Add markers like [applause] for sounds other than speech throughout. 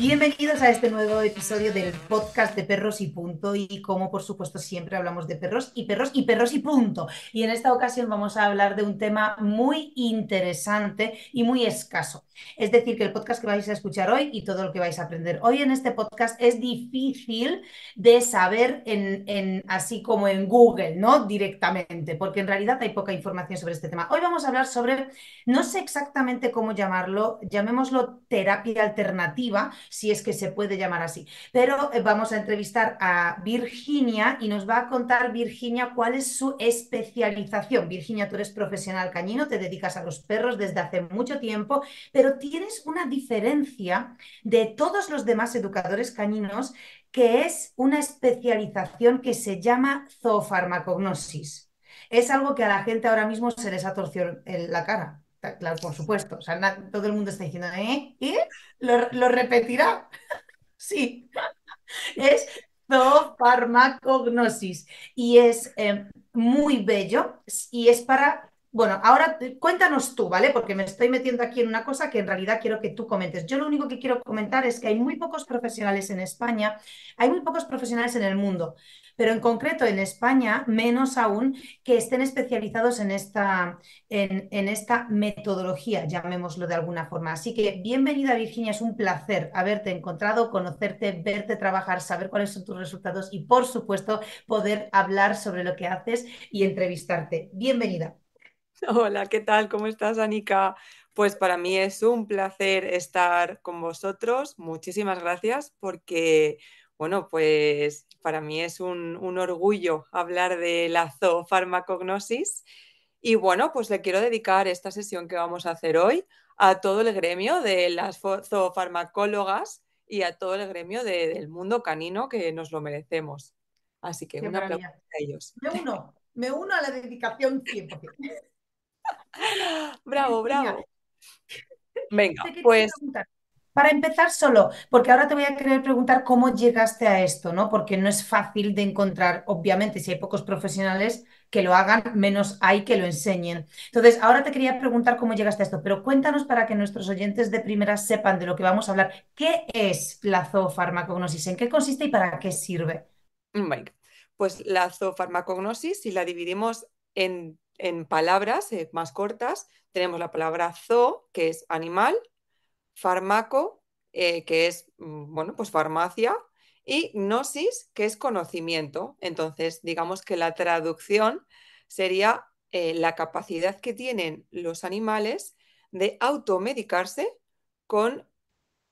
Bienvenidos a este nuevo episodio del podcast de Perros y Punto. Y como por supuesto siempre hablamos de perros y perros y perros y punto. Y en esta ocasión vamos a hablar de un tema muy interesante y muy escaso. Es decir, que el podcast que vais a escuchar hoy y todo lo que vais a aprender hoy en este podcast es difícil de saber en, así como en Google, ¿no? Directamente, porque en realidad hay poca información sobre este tema. Hoy vamos a hablar sobre, no sé exactamente cómo llamarlo, llamémoslo terapia alternativa si es que se puede llamar así. Pero eh, vamos a entrevistar a Virginia y nos va a contar, Virginia, cuál es su especialización. Virginia, tú eres profesional cañino, te dedicas a los perros desde hace mucho tiempo, pero tienes una diferencia de todos los demás educadores cañinos que es una especialización que se llama zoofarmacognosis. Es algo que a la gente ahora mismo se les ha en la cara claro, por supuesto. todo el mundo está diciendo, ¿eh? y ¿Lo, repetirá? [laughs] sí. [laughs] es farmacognosis y es eh, muy bello y es para bueno, ahora cuéntanos tú, ¿vale? Porque me estoy metiendo aquí en una cosa que en realidad quiero que tú comentes. Yo lo único que quiero comentar es que hay muy pocos profesionales en España, hay muy pocos profesionales en el mundo, pero en concreto en España, menos aún, que estén especializados en esta, en, esta metodología, llamémoslo de alguna forma. Así que bienvenida Virginia, es un placer haberte encontrado, conocerte, verte trabajar, saber cuáles son tus resultados y por supuesto poder hablar sobre lo que haces y entrevistarte. Bienvenida. [laughs] Hola, ¿qué tal? ¿Cómo estás, Anika? Pues para mí es un placer estar con vosotros. Muchísimas gracias porque, bueno, pues para mí es un, orgullo hablar de la zoofarmacognosis. Y bueno, pues le quiero dedicar esta sesión que vamos a hacer hoy a todo el gremio de las zoofarmacólogas y a todo el gremio del mundo canino que nos lo merecemos. Así que un aplauso a ellos. Me uno, me uno a la dedicación siempre bravo, bravo. Venga, pues... Para empezar solo, porque ahora te voy a querer preguntar cómo llegaste a esto, ¿no? Porque no es fácil de encontrar, obviamente, si hay pocos profesionales que lo hagan, menos hay que lo enseñen. Entonces, ahora te quería preguntar cómo llegaste a esto, pero cuéntanos para que nuestros oyentes de primera sepan de lo que vamos a hablar. ¿Qué es la zoofarmacognosis? ¿En qué consiste y para qué sirve? pues la zoofarmacognosis, si la dividimos en en palabras eh, más cortas tenemos la palabra zoo, que es animal, fármaco eh, que es, mm, bueno, pues farmacia, y gnosis, que es conocimiento. Entonces, digamos que la traducción sería eh, la capacidad que tienen los animales de automedicarse con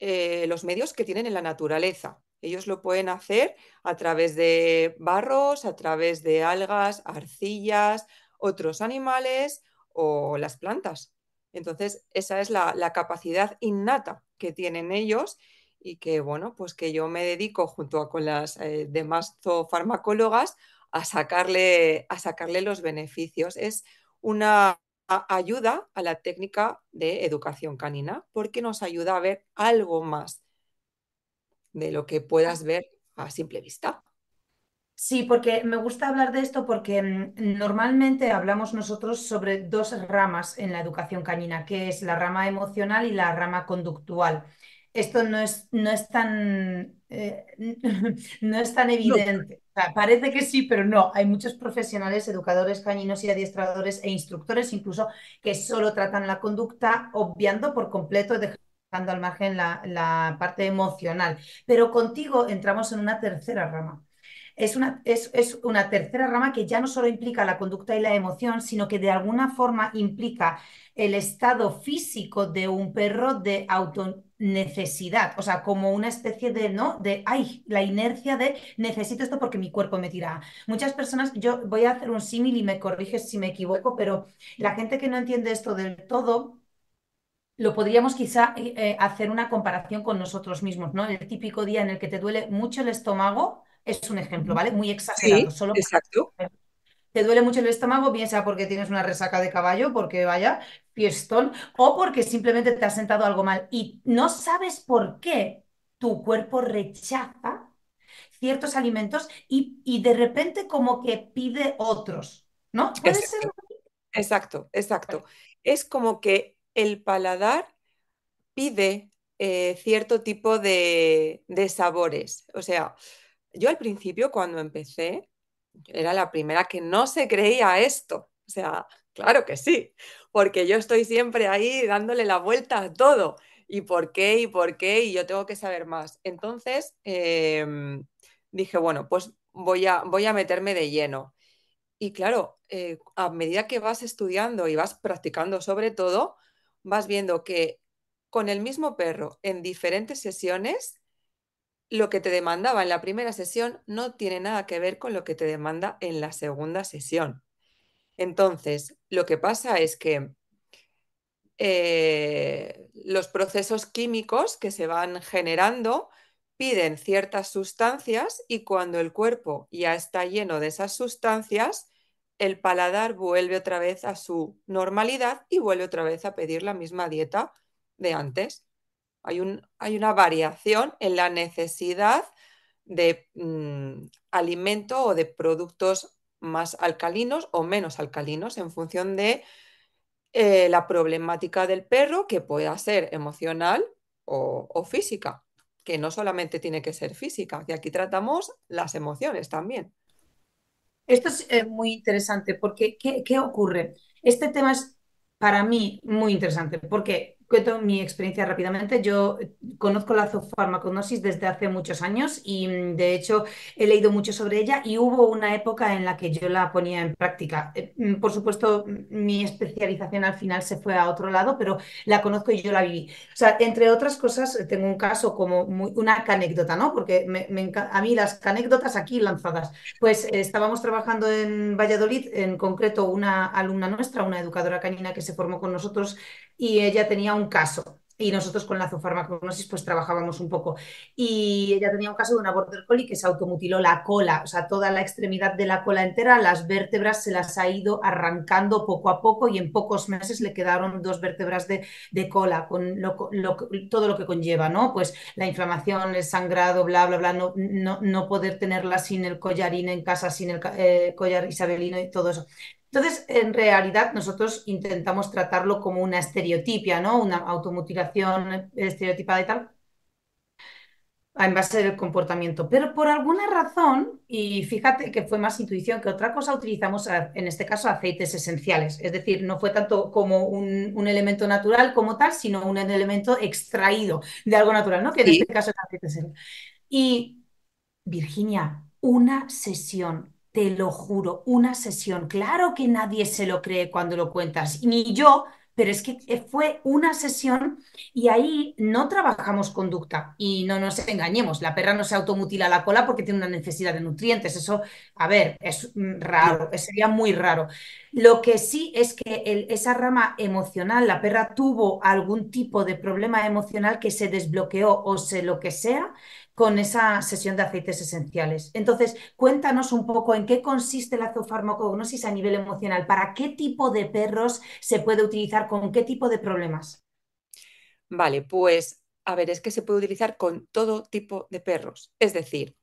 los medios que tienen en la naturaleza. Ellos lo pueden hacer a través de barros, a través de algas, arcillas, otros animales o las plantas. Entonces, esa es la, capacidad innata que tienen ellos y que, bueno, pues que yo me dedico junto a, con las eh, demás zoofarmacólogas a sacarle, a sacarle los beneficios. Es una ayuda a la técnica de educación canina porque nos ayuda a ver algo más de lo que puedas ver a simple vista. Sí, porque me gusta hablar de esto porque mm, normalmente hablamos nosotros sobre dos ramas en la educación cañina, que es la rama emocional y la rama conductual. Esto no es, no es tan, eh, [laughs] no es tan evidente. parece que sí, pero no. Hay muchos profesionales, educadores cañinos y adiestradores e instructores incluso que solo tratan la conducta obviando por completo, dejando al margen la parte emocional. Pero contigo entramos en una tercera rama es una, es, una tercera rama que ya no solo implica la conducta y la emoción, sino que de alguna forma implica el estado físico de un perro de autonecesidad. o sea, como una especie de, ¿no? De, ay, la inercia de necesito esto porque mi cuerpo me tira. Muchas personas, yo voy a hacer un símil y me corriges si me equivoco, pero la gente que no entiende esto del todo, lo podríamos quizá eh, eh, hacer una comparación con nosotros mismos, ¿no? El típico día en el que te duele mucho el estómago, es un ejemplo, ¿vale? Muy exagerado. solo exacto. Te duele mucho el estómago, bien sea porque tienes una resaca de caballo, porque vaya, piestón, o porque simplemente te has sentado algo mal y no sabes por qué tu cuerpo rechaza ciertos alimentos y, de repente como que pide otros, ¿no? Puede exacto, Exacto, exacto. Es como que el paladar pide eh, cierto tipo de, de sabores. O sea, yo al principio cuando empecé, era la primera que no se creía esto. O sea, claro que sí, porque yo estoy siempre ahí dándole la vuelta a todo. ¿Y por qué? ¿Y por qué? Y yo tengo que saber más. Entonces em, dije, bueno, pues voy a, voy a meterme de lleno. Y claro, eh, a medida que vas estudiando y vas practicando sobre todo, vas viendo que con el mismo perro en diferentes sesiones lo que te demandaba en la primera sesión no tiene nada que ver con lo que te demanda en la segunda sesión. Entonces, lo que pasa es que eh, los procesos químicos que se van generando piden ciertas sustancias y cuando el cuerpo ya está lleno de esas sustancias, el paladar vuelve otra vez a su normalidad y vuelve otra vez a pedir la misma dieta de antes. Hay, una variación en la necesidad de mm, alimento o de productos más alcalinos o menos alcalinos en función de eh, la problemática del perro que pueda ser emocional o, física, que no solamente tiene que ser física, que aquí tratamos las emociones también. Esto es eh, muy interesante porque ¿qué, ¿qué ocurre? Este tema es para mí muy interesante porque Cuento mi experiencia rápidamente. Yo eh, conozco la zoofarmacognosis desde hace muchos años y mm, de hecho he leído mucho sobre ella y hubo una época en la que yo la ponía en práctica. Eh, mm, por supuesto, mm, mi especialización al final se fue a otro lado, pero la conozco y yo la viví. O sea, entre otras cosas, eh, tengo un caso como una anécdota, ¿no? Porque me, a mí las anécdotas aquí lanzadas. Pues estábamos trabajando en Valladolid, en concreto una alumna nuestra, una educadora canina que se formó con nosotros y ella tenía un caso. Y nosotros con la zoofarmacognosis pues trabajábamos un poco. Y ella tenía un caso de una del collie que se automutiló la cola, o sea, toda la extremidad de la cola entera, las vértebras se las ha ido arrancando poco a poco y en pocos meses le quedaron dos vértebras de, cola, con todo lo que conlleva, ¿no? Pues la inflamación, el sangrado, bla, bla, bla, no, no, no poder tenerla sin el collarín en casa, sin el eh, collar isabelino y todo eso. Entonces, en realidad, nosotros intentamos tratarlo como una estereotipia, ¿no? Una automutilación estereotipada y tal, en base al comportamiento. Pero por alguna razón, y fíjate que fue más intuición que otra cosa, utilizamos en este caso aceites esenciales. Es decir, no fue tanto como un, elemento natural como tal, sino un elemento extraído de algo natural, ¿no? Que en este caso es aceite esencial. Y, Virginia, una sesión te lo juro, una sesión. Claro que nadie se lo cree cuando lo cuentas, ni yo, pero es que fue una sesión y ahí no trabajamos conducta y no nos engañemos, la perra no se automutila la cola porque tiene una necesidad de nutrientes, eso, a ver, es mm, raro, sería muy raro. Lo que sí es que esa rama emocional, la perra tuvo algún tipo de problema emocional que se desbloqueó o se lo que sea con esa sesión de aceites esenciales. Entonces, cuéntanos un poco en qué consiste la zoofarmacognosis a nivel emocional, para qué tipo de perros se puede utilizar, con qué tipo de problemas. Vale, pues a ver, es que se puede utilizar con todo tipo de perros. Es decir,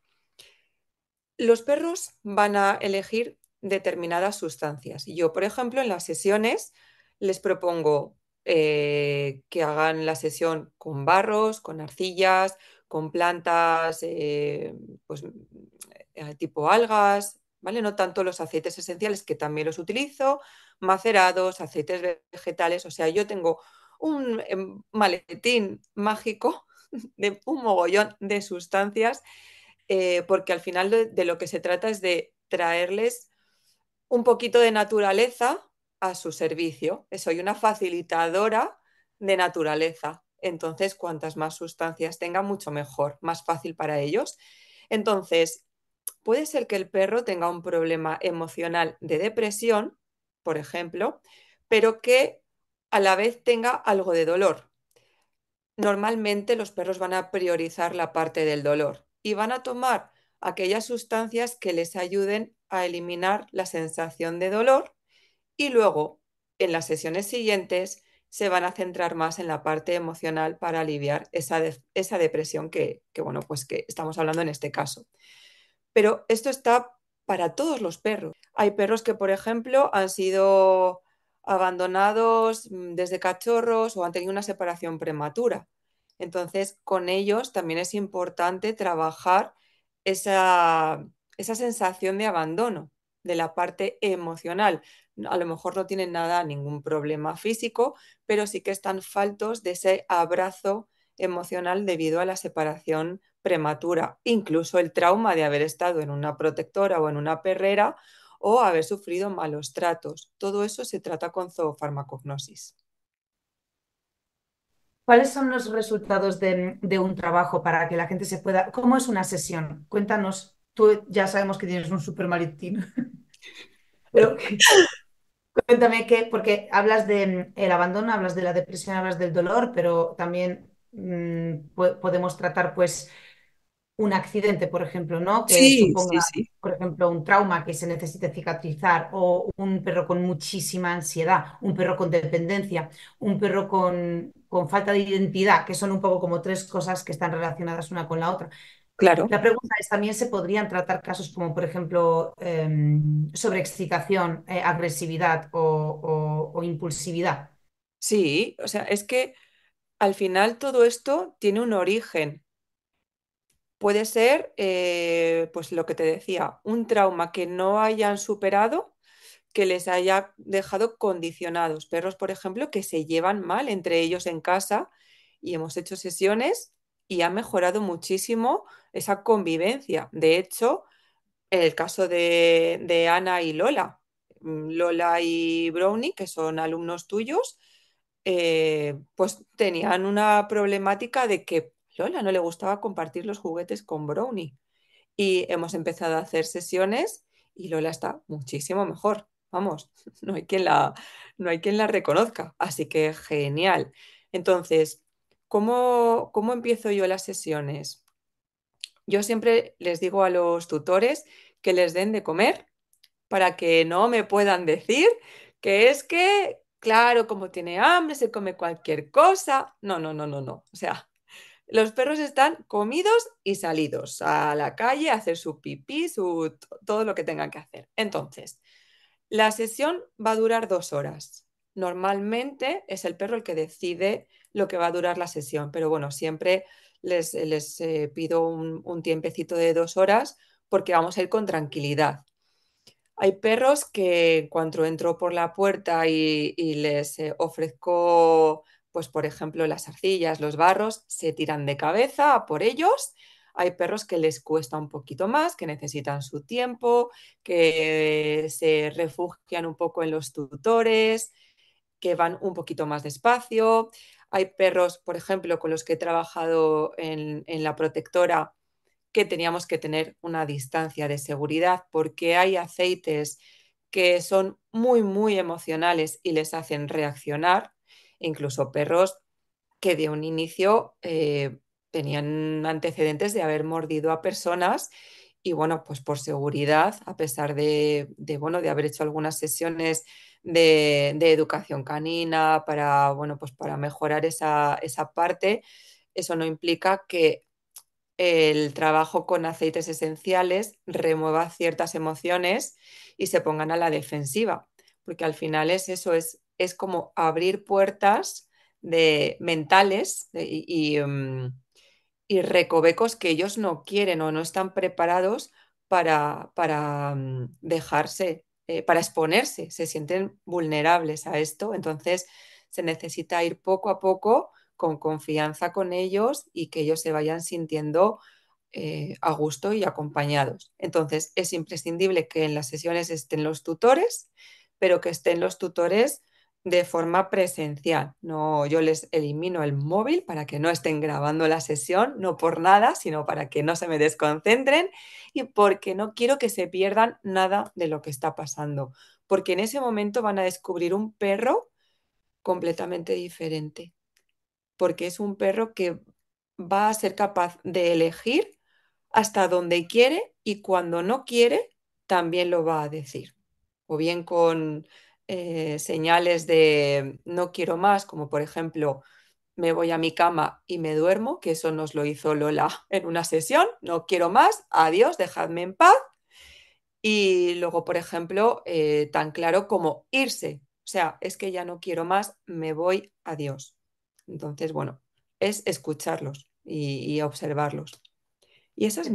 los perros van a elegir determinadas sustancias. Yo, por ejemplo, en las sesiones les propongo eh, que hagan la sesión con barros, con arcillas, con plantas eh, pues, eh, tipo algas, ¿vale? No tanto los aceites esenciales, que también los utilizo, macerados, aceites vegetales, o sea, yo tengo un em, maletín mágico [laughs] de un mogollón de sustancias, eh, porque al final de lo que se trata es de traerles un poquito de naturaleza a su servicio. Soy una facilitadora de naturaleza. Entonces, cuantas más sustancias tenga, mucho mejor, más fácil para ellos. Entonces, puede ser que el perro tenga un problema emocional de depresión, por ejemplo, pero que a la vez tenga algo de dolor. Normalmente los perros van a priorizar la parte del dolor y van a tomar aquellas sustancias que les ayuden a eliminar la sensación de dolor y luego en las sesiones siguientes se van a centrar más en la parte emocional para aliviar esa, depresión que, bueno, pues que estamos hablando en este caso. Pero esto está para todos los perros. Hay perros que, por ejemplo, han sido abandonados mm, desde cachorros o han tenido una separación prematura. Entonces, con ellos también es importante trabajar esa, esa sensación de abandono de la parte emocional, a lo mejor no tienen nada, ningún problema físico, pero sí que están faltos de ese abrazo emocional debido a la separación prematura, incluso el trauma de haber estado en una protectora o en una perrera o haber sufrido malos tratos. Todo eso se trata con zoofarmacognosis. ¿Cuáles son los resultados de, un trabajo para que la gente se pueda... ¿Cómo es una sesión? Cuéntanos, tú ya sabemos que tienes un super Pero, [laughs] Cuéntame qué, porque hablas del mm, el abandono, hablas de la depresión, hablas del dolor, pero también mm, podemos tratar pues un accidente, por ejemplo, ¿no? Que sí, por ejemplo, un trauma que se necesite cicatrizar o un perro con muchísima ansiedad, un perro con dependencia, un perro con, con falta de identidad, que son un poco como tres cosas que están relacionadas una con la otra. Claro. La pregunta es, ¿también se podrían tratar casos como, por ejemplo, em, sobreexcitación, eh, agresividad o, impulsividad? Sí, o sea, es que al final todo esto tiene un origen. Puede ser, eh, pues lo que te decía, un trauma que no hayan superado, que les haya dejado condicionados. Perros, por ejemplo, que se llevan mal entre ellos en casa y hemos hecho sesiones y ha mejorado muchísimo esa convivencia. De hecho, en el caso de, Ana y Lola, mm, Lola y Brownie, que son alumnos tuyos, eh, pues tenían una problemática de que Lola no le gustaba compartir los juguetes con Brownie. Y hemos empezado a hacer sesiones y Lola está muchísimo mejor. Vamos, [laughs] no hay quien la, no hay quien la reconozca. Así que genial. Entonces, ¿Cómo, empiezo yo las sesiones? Yo siempre les digo a los tutores que les den de comer para que no me puedan decir que es que, claro, como tiene hambre, se come cualquier cosa. No, no, no, no, no. O sea, los perros están comidos y salidos a la calle a hacer su pipí, su, todo lo que tengan que hacer. Entonces, la sesión va a durar dos horas. Normalmente es el perro el que decide lo que va a durar la sesión. Pero bueno, siempre les, eh, pido un, tiempecito de dos horas porque vamos a ir con tranquilidad. Hay perros que cuando entro por la puerta y, les eh, ofrezco, pues por ejemplo, las arcillas, los barros, se tiran de cabeza por ellos. Hay perros que les cuesta un poquito más, que necesitan su tiempo, que se refugian un poco en los tutores, que van un poquito más despacio. Hay perros, por ejemplo, con los que he trabajado en, la protectora, que teníamos que tener una distancia de seguridad porque hay aceites que son muy, muy emocionales y les hacen reaccionar, incluso perros que de un inicio eh, tenían antecedentes de haber mordido a personas y bueno, pues por seguridad, a pesar de, bueno, de haber hecho algunas sesiones de, educación canina para, bueno, pues para mejorar esa, esa parte, eso no implica que el trabajo con aceites esenciales remueva ciertas emociones y se pongan a la defensiva, porque al final es eso, es, es como abrir puertas de mentales y, mm, y recovecos que ellos no quieren o no están preparados para, para mm, dejarse, eh, para exponerse, se sienten vulnerables a esto. Entonces se necesita ir poco a poco con confianza con ellos y que ellos se vayan sintiendo eh, a gusto y acompañados. Entonces es imprescindible que en las sesiones estén los tutores, pero que estén los tutores de forma presencial. No, yo les elimino el móvil para que no estén grabando la sesión, no por nada, sino para que no se me desconcentren y porque no quiero que se pierdan nada de lo que está pasando, porque en ese momento van a descubrir un perro completamente diferente, porque es un perro que va a ser capaz de elegir hasta donde quiere y cuando no quiere también lo va a decir, o bien con eh, señales de no quiero más, como por ejemplo me voy a mi cama y me duermo, que eso nos lo hizo Lola [laughs] en una sesión, no quiero más, adiós, dejadme en paz. Y luego, por ejemplo, eh, tan claro como irse, o sea, es que ya no quiero más, me voy, adiós. Entonces, bueno, es escucharlos y, observarlos. Y esas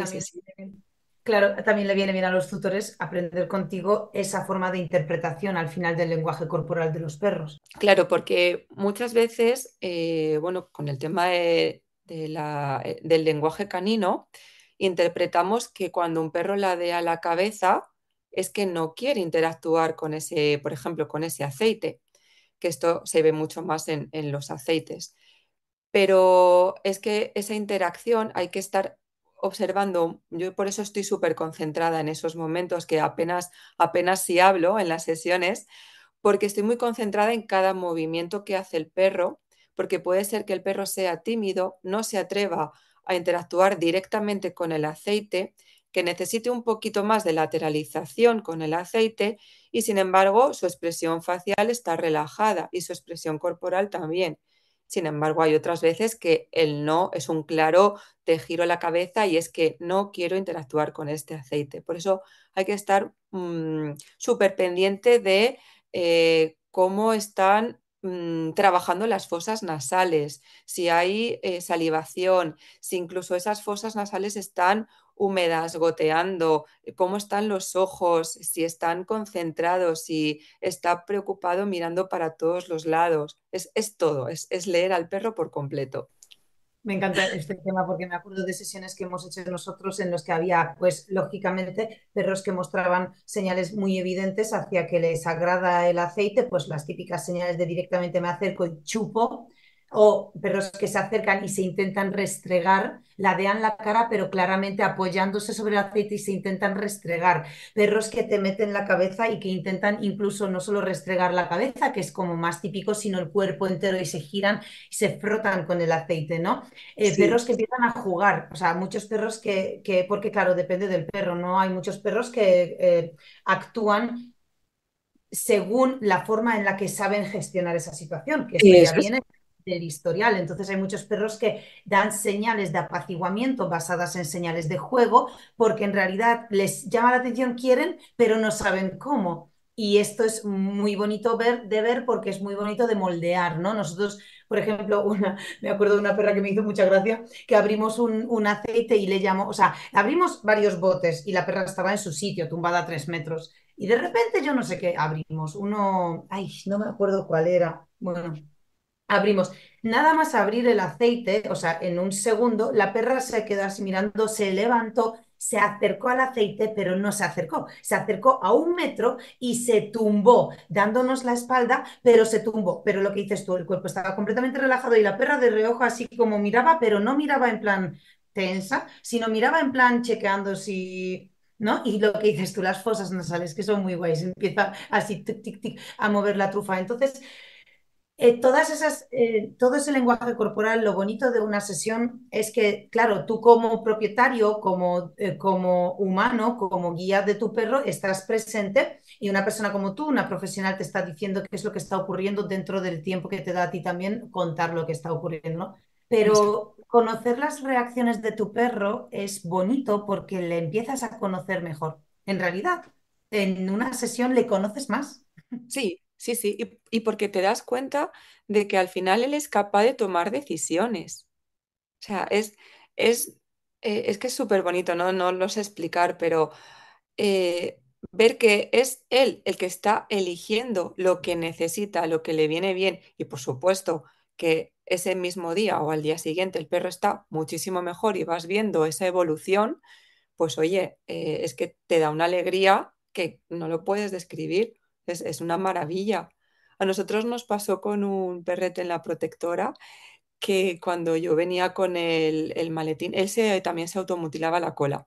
Claro, también le viene bien a los tutores aprender contigo esa forma de interpretación al final del lenguaje corporal de los perros. Claro, porque muchas veces, eh, bueno, con el tema eh, del lenguaje canino, interpretamos que cuando un perro ladea la cabeza es que no quiere interactuar con ese, por ejemplo, con ese aceite, que esto se ve mucho más en, en los aceites. Pero es que esa interacción hay que estar observando, yo por eso estoy súper concentrada en esos momentos que apenas, si hablo en las sesiones, porque estoy muy concentrada en cada movimiento que hace el perro, porque puede ser que el perro sea tímido, no se atreva a interactuar directamente con el aceite, que necesite un poquito más de lateralización con el aceite y sin embargo su expresión facial está relajada y su expresión corporal también. Sin embargo, hay otras veces que el no es un claro te giro la cabeza y es que no quiero interactuar con este aceite. Por eso hay que estar mm, súper pendiente de eh, cómo están mm, trabajando las fosas nasales, si hay eh, salivación, si incluso esas fosas nasales están húmedas, goteando, eh, cómo están los ojos, si están concentrados, si está preocupado mirando para todos los lados. Es, todo, es, leer al perro por completo. Me encanta este tema porque me acuerdo de sesiones que hemos hecho nosotros en los que había, pues lógicamente, perros que mostraban señales muy evidentes hacia que les agrada el aceite, pues las típicas señales de directamente me acerco y chupo, o perros que se acercan y se intentan restregar, ladean la cara, pero claramente apoyándose sobre el aceite y se intentan restregar. Perros que te meten la cabeza y que intentan incluso no solo restregar la cabeza, que es como más típico, sino el cuerpo entero y se giran y se frotan con el aceite, ¿no? Eh, perros que empiezan a jugar, o sea, muchos perros que, porque claro, depende del perro, ¿no? Hay muchos perros que eh, actúan según la forma en la que saben gestionar esa situación, que si ya viene del historial. Entonces hay muchos perros que dan señales de apaciguamiento basadas en señales de juego porque en realidad les llama la atención, quieren, pero no saben cómo. Y esto es muy bonito ver, de ver porque es muy bonito de moldear, ¿no? Nosotros, por ejemplo, [laughs] una, me acuerdo de una perra que me hizo mucha gracia, que abrimos un, un aceite y le llamó, o sea, abrimos varios botes y la perra estaba en su sitio, tumbada a tres metros. Y de repente yo no sé qué abrimos, uno, ay, no me acuerdo cuál era, bueno, Abrimos. Nada más abrir el aceite, o sea, en un segundo, la perra se quedó así mirando, se levantó, se acercó al aceite, pero no se acercó. Se acercó a un metro y se tumbó, dándonos la espalda, pero se tumbó. Pero lo que dices tú, el cuerpo estaba completamente relajado y la perra de reojo así como miraba, pero no miraba en plan tensa, sino miraba en plan chequeando si... ¿No? Y lo que dices tú, las fosas nasales, que son muy guays, empieza así tic, tic, a mover la trufa. Entonces, eh, todas esas, eh, todo ese lenguaje corporal, lo bonito de una sesión es que, claro, tú como propietario, como, eh, como humano, como guía de tu perro, estás presente y una persona como tú, una profesional, te está diciendo qué es lo que está ocurriendo dentro del tiempo que te da a ti también contar lo que está ocurriendo. Pero conocer las reacciones de tu perro es bonito porque le empiezas a conocer mejor. En realidad, en una sesión le conoces más. Sí, Sí, sí, y, porque te das cuenta de que al final él es capaz de tomar decisiones. O sea, es, es, eh, es que es súper bonito, ¿no? No lo sé explicar, pero eh, ver que es él el que está eligiendo lo que necesita, lo que le viene bien, y por supuesto que ese mismo día o al día siguiente el perro está muchísimo mejor y vas viendo esa evolución, pues oye, eh, es que te da una alegría que no lo puedes describir es, una maravilla. A nosotros nos pasó con un perrete en la protectora que cuando yo venía con el, maletín, él también se automutilaba la cola.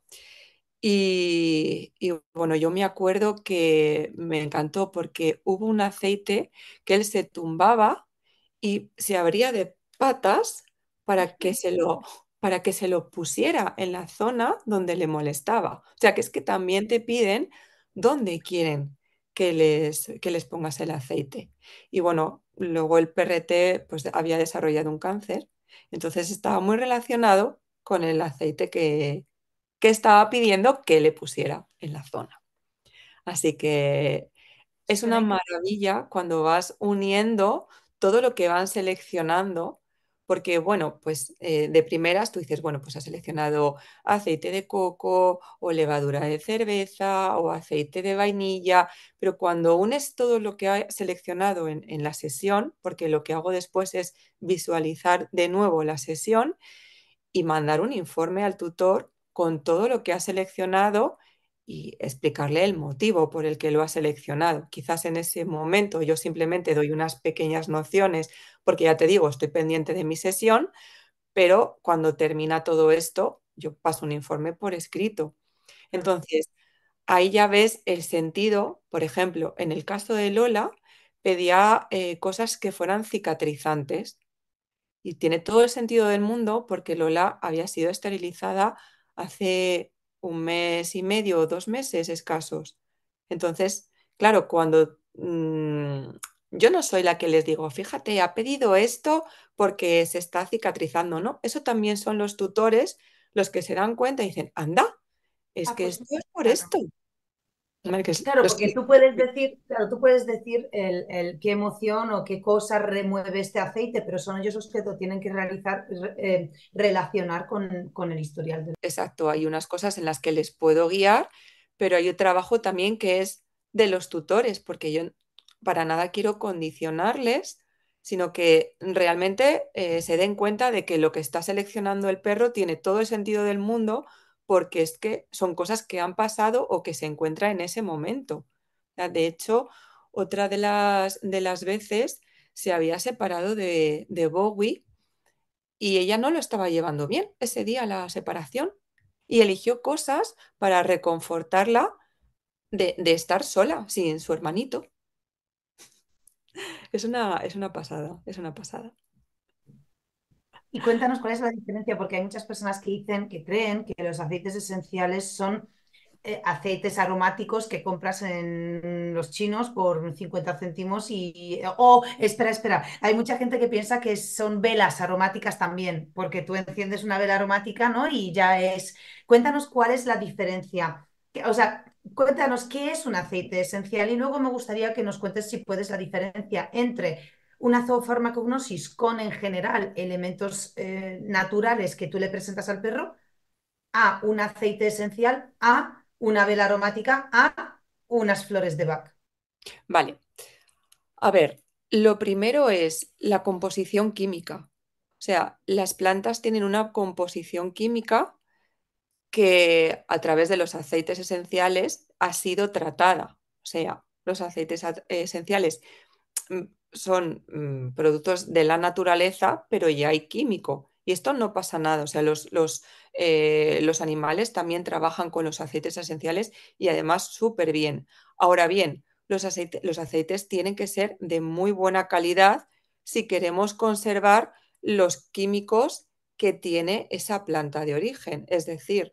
Y, bueno, yo me acuerdo que me encantó porque hubo un aceite que él se tumbaba y se abría de patas para que se lo, para que se lo pusiera en la zona donde le molestaba. O sea, que es que también te piden dónde quieren que les, les pongas el aceite. Y bueno, luego el PRT pues, había desarrollado un cáncer, entonces estaba muy relacionado con el aceite que, que estaba pidiendo que le pusiera en la zona. Así que es una maravilla cuando vas uniendo todo lo que van seleccionando porque bueno, pues eh, de primeras tú dices, bueno, pues ha seleccionado aceite de coco o levadura de cerveza o aceite de vainilla, pero cuando unes todo lo que ha seleccionado en, la sesión, porque lo que hago después es visualizar de nuevo la sesión y mandar un informe al tutor con todo lo que ha seleccionado y explicarle el motivo por el que lo ha seleccionado. Quizás en ese momento yo simplemente doy unas pequeñas nociones, porque ya te digo, estoy pendiente de mi sesión, pero cuando termina todo esto, yo paso un informe por escrito. Entonces, ahí ya ves el sentido, por ejemplo, en el caso de Lola, pedía eh, cosas que fueran cicatrizantes. Y tiene todo el sentido del mundo porque Lola había sido esterilizada hace un mes y medio o dos meses escasos. Entonces, claro, cuando mm, yo no soy la que les digo, fíjate, ha pedido esto porque se está cicatrizando, ¿no? Eso también son los tutores los que se dan cuenta y dicen, anda, es ah, que pues esto es por esto claro, porque tú puedes decir, tú puedes decir el, qué emoción o qué cosa remueve este aceite, pero son ellos los que tienen que realizar, eh, relacionar con, el historial. Del... Exacto, hay unas cosas en las que les puedo guiar, pero hay un trabajo también que es de los tutores, porque yo para nada quiero condicionarles, sino que realmente eh, se den cuenta de que lo que está seleccionando el perro tiene todo el sentido del mundo porque es que son cosas que han pasado o que se encuentra en ese momento. De hecho, otra de las, de las veces se había separado de, de Bowie y ella no lo estaba llevando bien ese día la separación y eligió cosas para reconfortarla de, de estar sola sin su hermanito. Es una, es una pasada, es una pasada. Y cuéntanos cuál es la diferencia, porque hay muchas personas que dicen, que creen que los aceites esenciales son eh, aceites aromáticos que compras en los chinos por 50 céntimos y... Oh, espera, espera. Hay mucha gente que piensa que son velas aromáticas también, porque tú enciendes una vela aromática, ¿no? Y ya es... Cuéntanos cuál es la diferencia. O sea, cuéntanos qué es un aceite esencial y luego me gustaría que nos cuentes si puedes la diferencia entre una zoofarmacognosis con en general elementos eh, naturales que tú le presentas al perro, a un aceite esencial, a una vela aromática, a unas flores de Bach. Vale. A ver, lo primero es la composición química. O sea, las plantas tienen una composición química que a través de los aceites esenciales ha sido tratada. O sea, los aceites eh, esenciales mm, son mm, productos de la naturaleza, pero ya hay químico. Y esto no pasa nada, o sea, los, eh, animales también trabajan con los aceites esenciales y además súper bien. Ahora bien, los aceites tienen que ser de muy buena calidad si queremos conservar los químicos que tiene esa planta de origen. Es decir,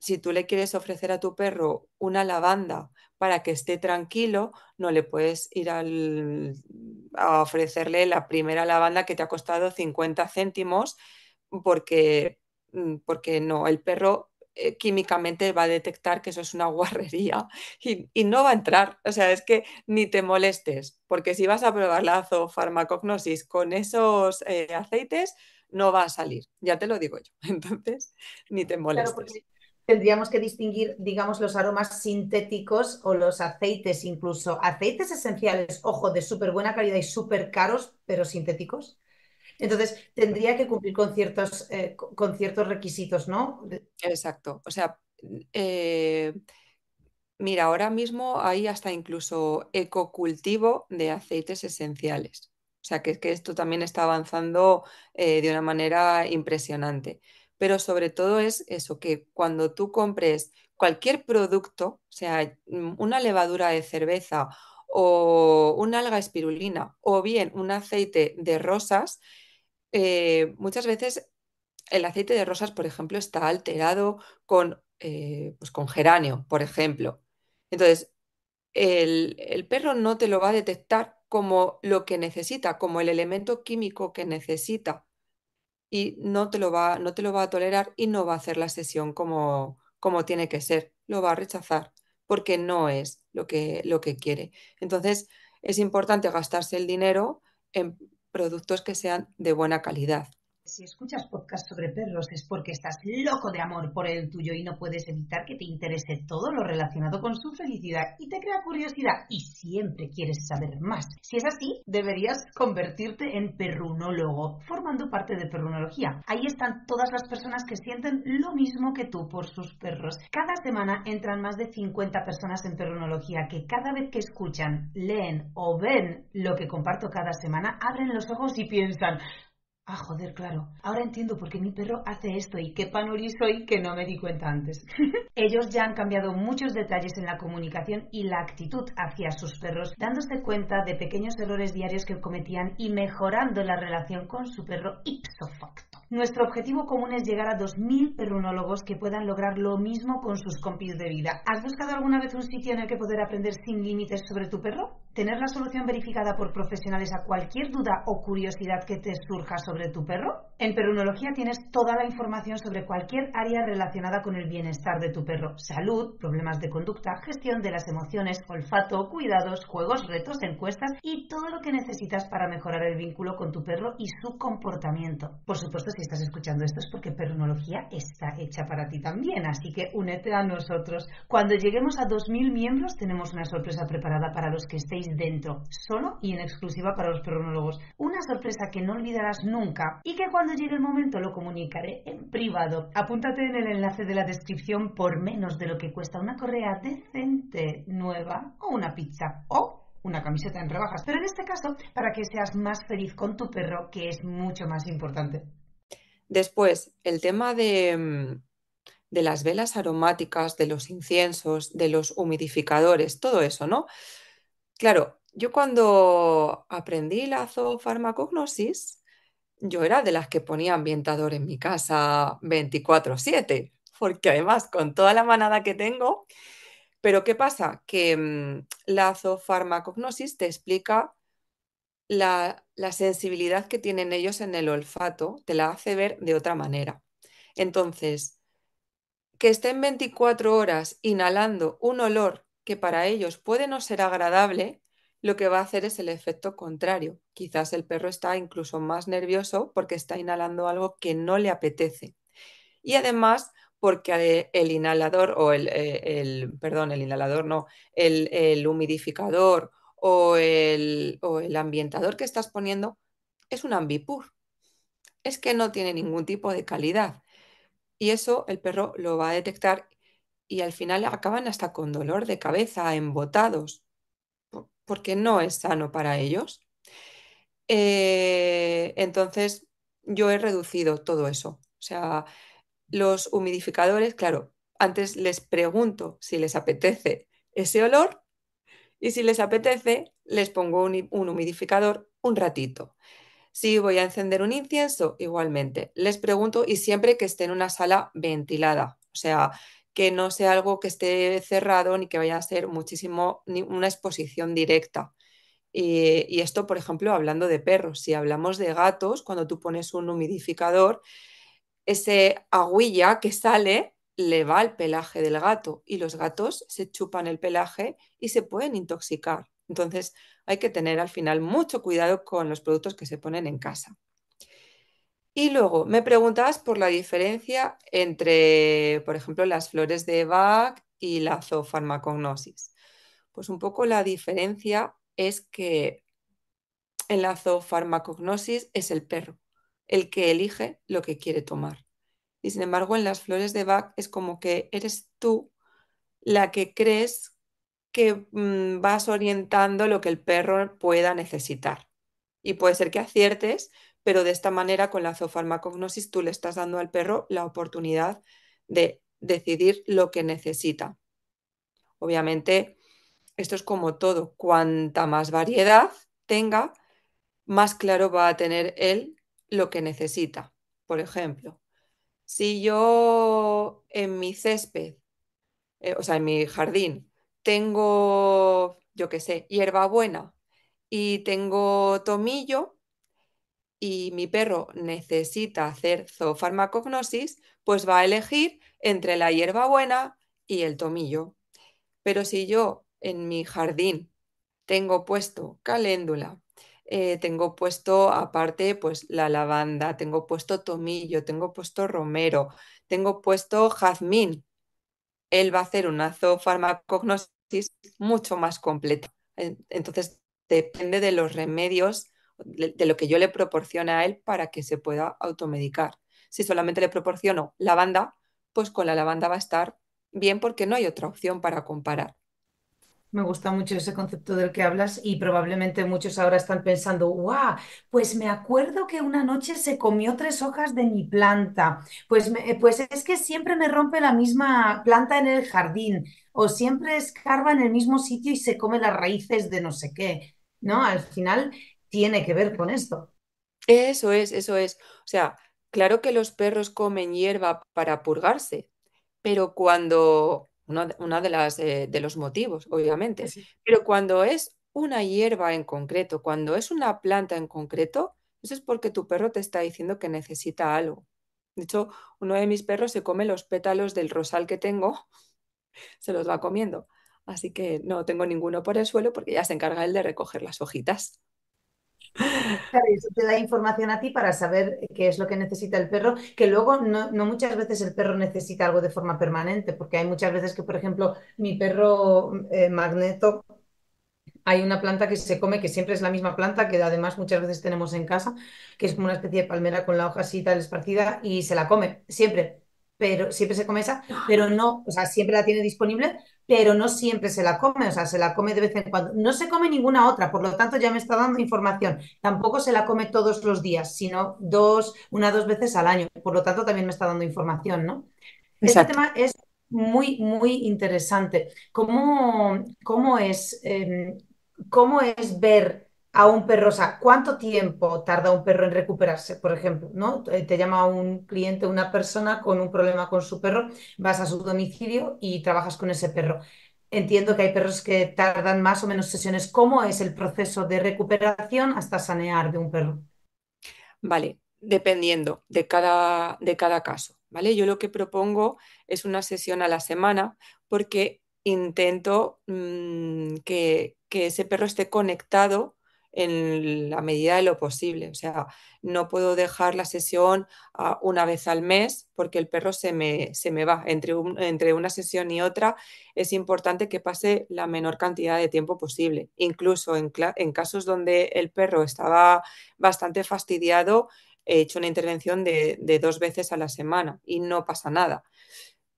si tú le quieres ofrecer a tu perro una lavanda para que esté tranquilo, no le puedes ir al, a ofrecerle la primera lavanda que te ha costado 50 céntimos porque, mm, porque no, el perro eh, químicamente va a detectar que eso es una [laughs] guarrería y, no va a entrar. O sea, es que ni te molestes, porque si vas a probar la zoofarmacognosis con esos eh, aceites, no va a salir, ya te lo digo yo. [laughs] Entonces, ni te molestes tendríamos que distinguir, digamos, los aromas sintéticos o los aceites, incluso aceites esenciales, ojo, de súper buena calidad y súper caros, pero sintéticos. Entonces, tendría que cumplir con ciertos, eh, con ciertos requisitos, ¿no? Exacto. O sea, eh, mira, ahora mismo hay hasta incluso ecocultivo de aceites esenciales. O sea, que, esto también está avanzando eh, de una manera impresionante pero sobre todo es eso, que cuando tú compres cualquier producto, sea, mm, una levadura de cerveza o una alga espirulina o bien un aceite de rosas, eh, muchas veces el aceite de rosas, por ejemplo, está alterado con, eh, pues con geranio, por ejemplo. Entonces, el, el perro no te lo va a detectar como lo que necesita, como el elemento químico que necesita y no te lo va, no te lo va a tolerar y no va a hacer la sesión como, como tiene que ser, lo va a rechazar porque no es lo que, lo que quiere. Entonces, es importante gastarse el dinero en productos que sean de buena calidad. Si escuchas podcast sobre perros es porque estás loco de amor por el tuyo y no puedes evitar que te interese todo lo relacionado con su felicidad y te crea curiosidad y siempre quieres saber más. Si es así, deberías convertirte en perrunólogo, formando parte de Perrunología. Ahí están todas las personas que sienten lo mismo que tú por sus perros. Cada semana entran más de 50 personas en Perrunología que cada vez que escuchan, leen o ven lo que comparto cada semana, abren los ojos y piensan, Ah, joder, claro. Ahora entiendo por qué mi perro hace esto y qué panuri soy que no me di cuenta antes. [laughs] Ellos ya han cambiado muchos detalles en la comunicación y la actitud hacia sus perros, dándose cuenta de pequeños errores diarios que cometían y mejorando la relación con su perro ipso facto. Nuestro objetivo común es llegar a 2.000 perrunólogos que puedan lograr lo mismo con sus compis de vida. ¿Has buscado alguna vez un sitio en el que poder aprender sin límites sobre tu perro? tener la solución verificada por profesionales a cualquier duda o curiosidad que te surja sobre tu perro? En Perunología tienes toda la información sobre cualquier área relacionada con el bienestar de tu perro. Salud, problemas de conducta, gestión de las emociones, olfato, cuidados, juegos, retos, encuestas y todo lo que necesitas para mejorar el vínculo con tu perro y su comportamiento. Por supuesto, si estás escuchando esto es porque Perunología está hecha para ti también, así que únete a nosotros. Cuando lleguemos a 2.000 miembros tenemos una sorpresa preparada para los que estéis dentro, solo y en exclusiva para los perronólogos. Una sorpresa que no olvidarás nunca y que cuando llegue el momento lo comunicaré en privado. Apúntate en el enlace de la descripción por menos de lo que cuesta una correa decente, nueva o una pizza o una camiseta en rebajas, pero en este caso para que seas más feliz con tu perro, que es mucho más importante. Después, el tema de, mm, de las velas aromáticas, de los inciensos, de los humidificadores, todo eso, ¿no? Claro, yo cuando aprendí la zoofarmacognosis, yo era de las que ponía ambientador en mi casa 24/7, porque además con toda la manada que tengo, pero ¿qué pasa? Que mm, la zoofarmacognosis te explica la, la, sensibilidad que tienen ellos en el olfato, te la hace ver de otra manera. Entonces, que estén 24 horas inhalando un olor que para ellos puede no ser agradable, lo que va a hacer es el efecto contrario. Quizás el perro está incluso más nervioso porque está inhalando algo que no le apetece. Y además, porque el inhalador o el, eh, el perdón, el inhalador no, el, humidificador o el, o el ambientador que estás poniendo es un ambipur. Es que no tiene ningún tipo de calidad. Y eso el perro lo va a detectar y al final acaban hasta con dolor de cabeza, embotados, porque no es sano para ellos. Eh, entonces, yo he reducido todo eso. O sea, los humidificadores, claro, antes les pregunto si les apetece ese olor y si les apetece, les pongo un, un humidificador un ratito. Si voy a encender un incienso, igualmente, les pregunto y siempre que esté en una sala ventilada. O sea, que no sea algo que esté cerrado ni que vaya a ser muchísimo ni una exposición directa. Eh, y, esto, por ejemplo, hablando de perros, si hablamos de gatos, cuando tú pones un humidificador, ese agüilla que sale le va al pelaje del gato y los gatos se chupan el pelaje y se pueden intoxicar. Entonces hay que tener al final mucho cuidado con los productos que se ponen en casa. Y luego me preguntas por la diferencia entre, por ejemplo, las flores de Bach y la zoofarmacognosis. Pues un poco la diferencia es que en la zoofarmacognosis es el perro el que elige lo que quiere tomar. Y sin embargo, en las flores de Bach es como que eres tú la que crees que mm, vas orientando lo que el perro pueda necesitar. Y puede ser que aciertes, pero de esta manera con la zoofarmacognosis tú le estás dando al perro la oportunidad de decidir lo que necesita. Obviamente, esto es como todo, cuanta más variedad tenga, más claro va a tener él lo que necesita. Por ejemplo, si yo en mi césped, eh, o sea, en mi jardín, tengo, yo qué sé, hierbabuena y tengo tomillo, y mi perro necesita hacer zoofarmacognosis, pues va a elegir entre la hierbabuena y el tomillo. Pero si yo en mi jardín tengo puesto caléndula, eh, tengo puesto aparte pues la lavanda, tengo puesto tomillo, tengo puesto romero, tengo puesto jazmín, él va a hacer una zoofarmacognosis mucho más completa. Entonces, depende de los remedios de lo que yo le proporciono a él para que se pueda automedicar. Si solamente le proporciono lavanda, pues con la lavanda va a estar bien porque no hay otra opción para comparar. Me gusta mucho ese concepto del que hablas y probablemente muchos ahora están pensando, ¡guau! Pues me acuerdo que una noche se comió tres hojas de mi planta. Pues, eh, pues es que siempre me rompe la misma planta en el jardín o siempre escarba en el mismo sitio y se come las raíces de no sé qué. ¿No? Al final tiene que ver con esto. Eso es, eso es. O sea, claro que los perros comen hierba para purgarse, pero cuando, uno, de, las, eh, de los motivos, obviamente, pero cuando es una hierba en concreto, cuando es una planta en concreto, eso es porque tu perro te está diciendo que necesita algo. De hecho, uno de mis perros se come los pétalos del rosal que tengo, [laughs] se los va comiendo. Así que no tengo ninguno por el suelo porque ya se encarga él de recoger las hojitas. Claro, eso te da información a ti para saber qué es lo que necesita el perro, que luego no, muchas veces el perro necesita algo de forma permanente, porque hay muchas veces que, por ejemplo, mi perro eh, magneto, hay una planta que se come, que siempre es la misma planta, que además muchas veces tenemos en casa, que es como una especie de palmera con la hoja así tal esparcida, y se la come, siempre pero siempre se come esa, ah. pero no, o sea, siempre la tiene disponible, pero no siempre se la come, o sea, se la come de vez en cuando. No se come ninguna otra, por lo tanto ya me está dando información. Tampoco se la come todos los días, sino dos, una dos veces al año, por lo tanto también me está dando información, ¿no? Este tema es muy, muy interesante. ¿Cómo, cómo es, em, cómo es ver a un perro, o sea, ¿cuánto tiempo tarda un perro en recuperarse? Por ejemplo, ¿no? Eh, te llama un cliente, una persona con un problema con su perro, vas a su domicilio y trabajas con ese perro. Entiendo que hay perros que tardan más o menos sesiones. ¿Cómo es el proceso de recuperación hasta sanear de un perro? Vale, dependiendo de cada, de cada caso, ¿vale? Yo lo que propongo es una sesión a la semana porque intento mm, que, que ese perro esté conectado en la medida de lo posible. O sea, no puedo dejar la sesión ah, una vez al mes porque el perro se me, va. Entre, entre una sesión y otra es importante que pase la menor cantidad de tiempo posible. Incluso en, casos donde el perro estaba bastante fastidiado, he hecho una intervención de, dos veces a la semana y no pasa nada.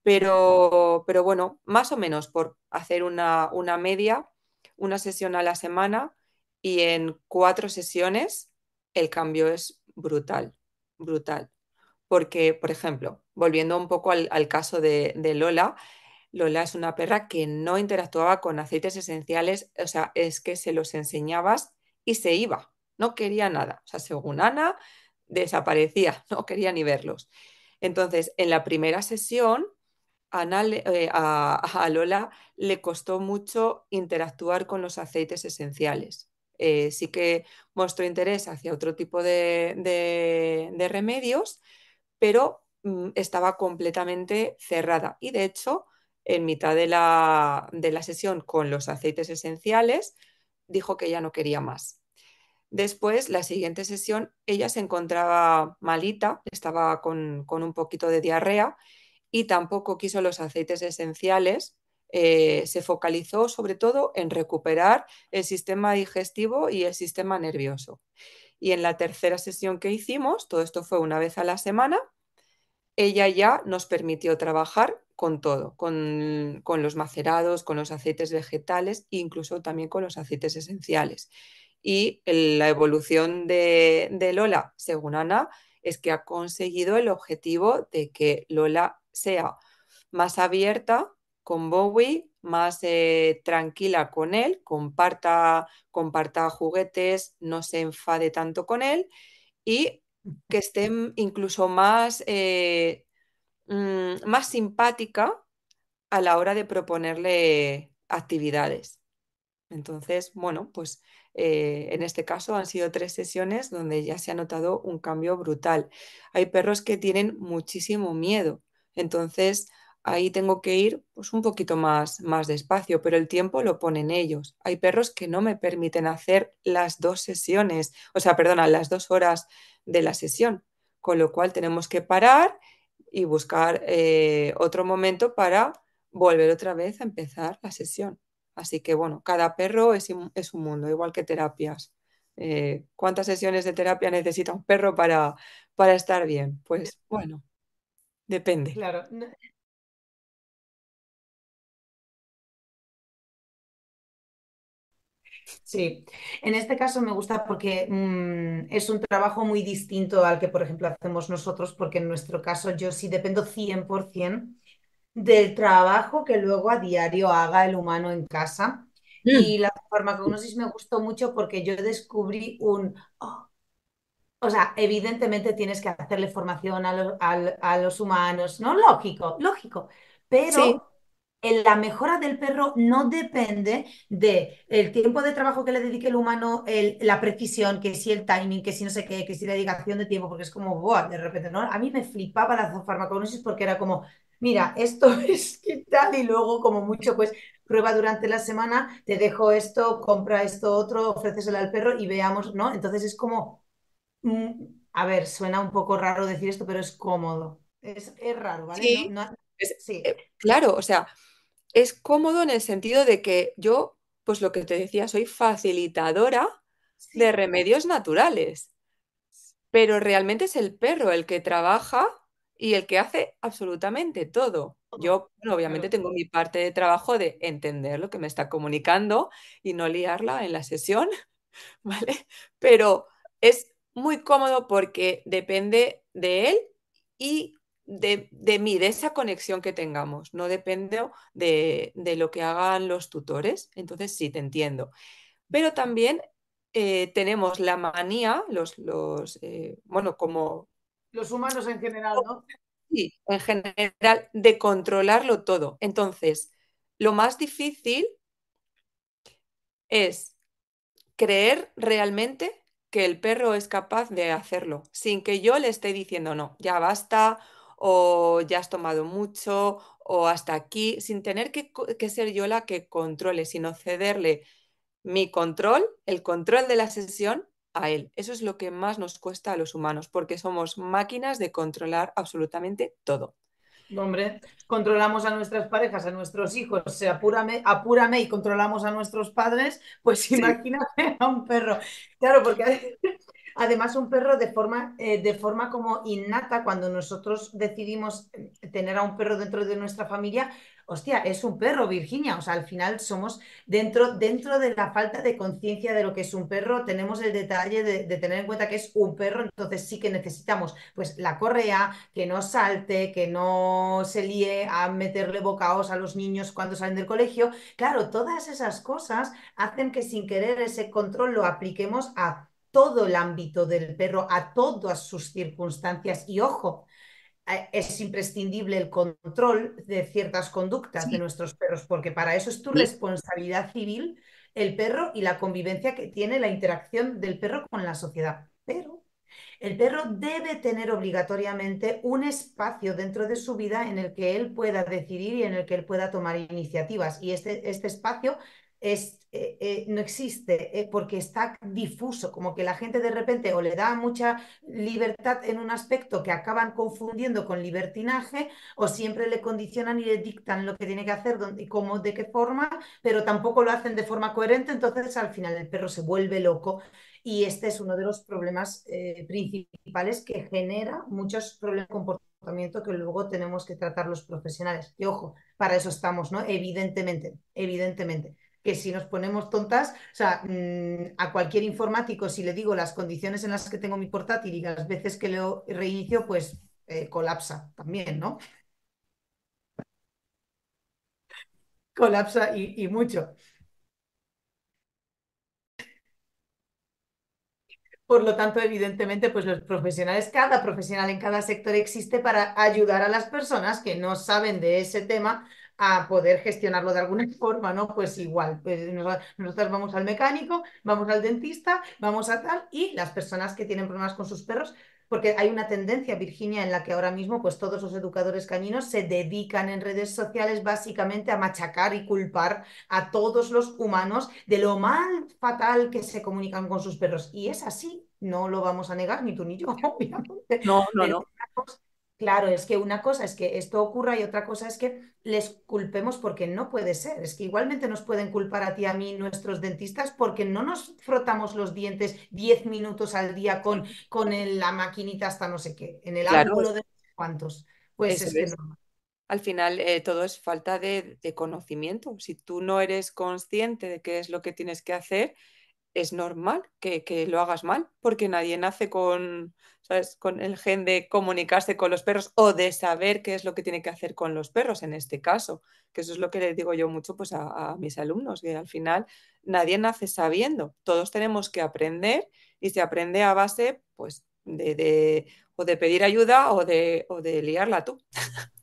Pero, bueno, más o menos por hacer una media, una sesión a la semana y en cuatro sesiones el cambio es brutal, brutal. Porque, por ejemplo, volviendo un poco al, caso de, Lola, Lola es una perra que no interactuaba con aceites esenciales, o sea, es que se los enseñabas y se iba, no quería nada. O sea, según Ana, desaparecía, [laughs] no quería ni verlos. Entonces, en la primera sesión, eh, a Lola le costó mucho interactuar con los aceites esenciales eh, sí que mostró interés hacia otro tipo de, remedios, pero mm, estaba completamente cerrada. Y de hecho, en mitad de la, sesión con los aceites esenciales, dijo que ya no quería más. Después, la siguiente sesión, ella se encontraba malita, estaba con, un poquito de diarrea y tampoco quiso los aceites esenciales eh, se focalizó sobre todo en recuperar el sistema digestivo y el sistema nervioso. Y en la tercera sesión que hicimos, todo esto fue una vez a la semana, ella ya nos permitió trabajar con todo, con, los macerados, con los aceites vegetales, incluso también con los aceites esenciales. Y la evolución de Lola, según Ana, es que ha conseguido el objetivo de que Lola sea más abierta con Bowie, más eh, tranquila con él, comparta, comparta juguetes, no se enfade tanto con él y que esté incluso más, eh, mm, más simpática a la hora de proponerle actividades. Entonces, bueno, pues eh, en este caso han sido tres sesiones donde ya se ha notado un cambio brutal. Hay perros que tienen muchísimo miedo. Entonces, ahí tengo que ir pues un poquito más, más despacio, pero el tiempo lo ponen ellos. Hay perros que no me permiten hacer las dos sesiones, o sea, perdona, las dos horas de la sesión, con lo cual tenemos que parar y buscar eh, otro momento para volver otra vez a empezar la sesión. Así que bueno, cada perro es, un mundo, igual que terapias. Eh, ¿Cuántas sesiones de terapia necesita un perro para, para estar bien? Pues bueno, depende. Claro, Sí, en este caso me gusta porque mm, es un trabajo muy distinto al que, por ejemplo, hacemos nosotros, porque en nuestro caso yo sí dependo 100% del trabajo que luego a diario haga el humano en casa. Mm. Y la farmacognosis me gustó mucho porque yo descubrí un... Oh". o sea, evidentemente tienes que hacerle formación a, los humanos, ¿no? Lógico, lógico. Pero la mejora del perro no depende de el tiempo de trabajo que le dedique el humano, la precisión, que si el timing, que si no sé qué, que si la dedicación de tiempo, porque es como, ¡buah! De repente, ¿no? A mí me flipaba la farmacognosis porque era como, mira, esto [laughs] es ¿qué tal, y luego como mucho, pues prueba durante la semana, te dejo esto, compra esto otro, ofréceselo al perro y veamos, ¿no? Entonces es como, mm, a ver, suena un poco raro decir esto, pero es cómodo. Es, es raro, ¿vale? sí. Eh, claro, o sea, es cómodo en el sentido de que yo, pues lo que te decía, soy facilitadora de remedios naturales, pero realmente es el perro el que trabaja y el que hace absolutamente todo. Yo, obviamente, tengo mi parte de trabajo de entender lo que me está comunicando y no liarla en la sesión, [laughs] ¿vale? Pero es muy cómodo porque depende de él y de, mí, de esa conexión que tengamos. No depende de, lo que hagan los tutores. Entonces, sí, te entiendo. Pero también eh, tenemos la manía, los, eh, bueno, como... Los humanos en general, ¿no? Sí, en general, de controlarlo todo. Entonces, lo más difícil es creer realmente que el perro es capaz de hacerlo, sin que yo le esté diciendo, no, ya basta, o ya has tomado mucho o hasta aquí, sin tener que, ser yo la que controle, sino cederle mi control, el control de la sesión a él. Eso es lo que más nos cuesta a los humanos, porque somos máquinas de controlar absolutamente todo. Hombre, controlamos a nuestras parejas, a nuestros hijos, se apúrame, apúrame y controlamos a nuestros padres, pues imagínate a un perro. Claro, porque Además, un perro de forma, eh, de forma como innata, cuando nosotros decidimos eh, tener a un perro dentro de nuestra familia, hostia, es un perro, Virginia. O sea, al final somos dentro, dentro de la falta de conciencia de lo que es un perro, tenemos el detalle de, tener en cuenta que es un perro, entonces sí que necesitamos pues la correa, que no salte, que no se líe a meterle bocaos a los niños cuando salen del colegio. Claro, todas esas cosas hacen que sin querer ese control lo apliquemos a todo el ámbito del perro, a todas sus circunstancias. Y ojo, eh, es imprescindible el control de ciertas conductas de nuestros perros, porque para eso es tu responsabilidad civil el perro y la convivencia que tiene la interacción del perro con la sociedad. Pero el perro debe tener obligatoriamente un espacio dentro de su vida en el que él pueda decidir y en el que él pueda tomar iniciativas. Y este, este espacio es, eh, eh, no existe, eh, porque está difuso, como que la gente de repente o le da mucha libertad en un aspecto que acaban confundiendo con libertinaje, o siempre le condicionan y le dictan lo que tiene que hacer y cómo, de qué forma, pero tampoco lo hacen de forma coherente, entonces al final el perro se vuelve loco. Y este es uno de los problemas principales que genera muchos problemas de comportamiento que luego tenemos que tratar los profesionales. Y ojo, para eso estamos, ¿no? Evidentemente, evidentemente que si nos ponemos tontas, o sea, mm, a cualquier informático, si le digo las condiciones en las que tengo mi portátil y las veces que lo reinicio, pues eh, colapsa también, ¿no? colapsa y mucho. Por lo tanto, evidentemente, pues los profesionales, cada profesional en cada sector existe para ayudar a las personas que no saben de ese tema a poder gestionarlo de alguna [laughs] forma, ¿no? Pues igual, pues nosotros vamos al mecánico, vamos al dentista, vamos a tal, y las personas que tienen problemas con sus perros, porque hay una tendencia, Virginia, en la que ahora mismo pues todos los educadores cañinos se dedican en redes sociales básicamente a machacar y culpar a todos los humanos de lo mal fatal que se comunican con sus perros. Y es así, no lo vamos a negar ni tú ni yo, [laughs] obviamente. No, no, eh, no. Claro, es que una cosa es que esto ocurra y otra cosa es que les culpemos porque no puede ser. Es que igualmente nos pueden culpar a ti, a mí, nuestros dentistas, porque no nos frotamos los dientes 10 minutos al día con, con la maquinita hasta no sé qué, en el ángulo de cuántos. Pues es que no. Al final eh, todo es falta de, de conocimiento. Si tú no eres consciente de qué es lo que tienes que hacer, es normal que, lo hagas mal, porque nadie nace con, con el gen de comunicarse con los perros o de saber qué es lo que tiene que hacer con los perros en este caso, que eso es lo que les digo yo mucho pues, a, mis alumnos, que al final nadie nace sabiendo, todos tenemos que aprender y se aprende a base pues, de, de o de pedir ayuda o de, o de liarla tú. [laughs]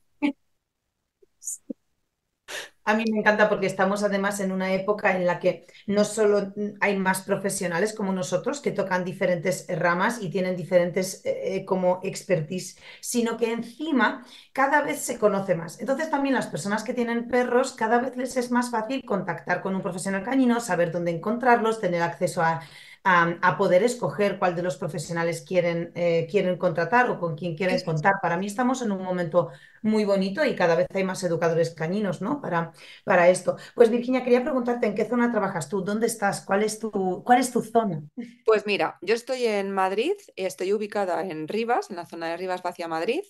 A mí me encanta porque estamos además en una época en la que no solo hay más profesionales como nosotros que tocan diferentes ramas y tienen diferentes eh, eh, como expertise, sino que encima cada vez se conoce más. Entonces también las personas que tienen perros cada vez les es más fácil contactar con un profesional cañino, saber dónde encontrarlos, tener acceso a a, poder escoger cuál de los profesionales quieren, eh, quieren contratar o con quién quieren contar. Para mí estamos en un momento muy bonito y cada vez hay más educadores cañinos ¿no? para, para esto. Pues Virginia, quería preguntarte en qué zona trabajas tú, dónde estás, cuál es tu, cuál es tu zona. Pues mira, yo estoy en Madrid, estoy ubicada en Rivas, en la zona de Rivas hacia Madrid,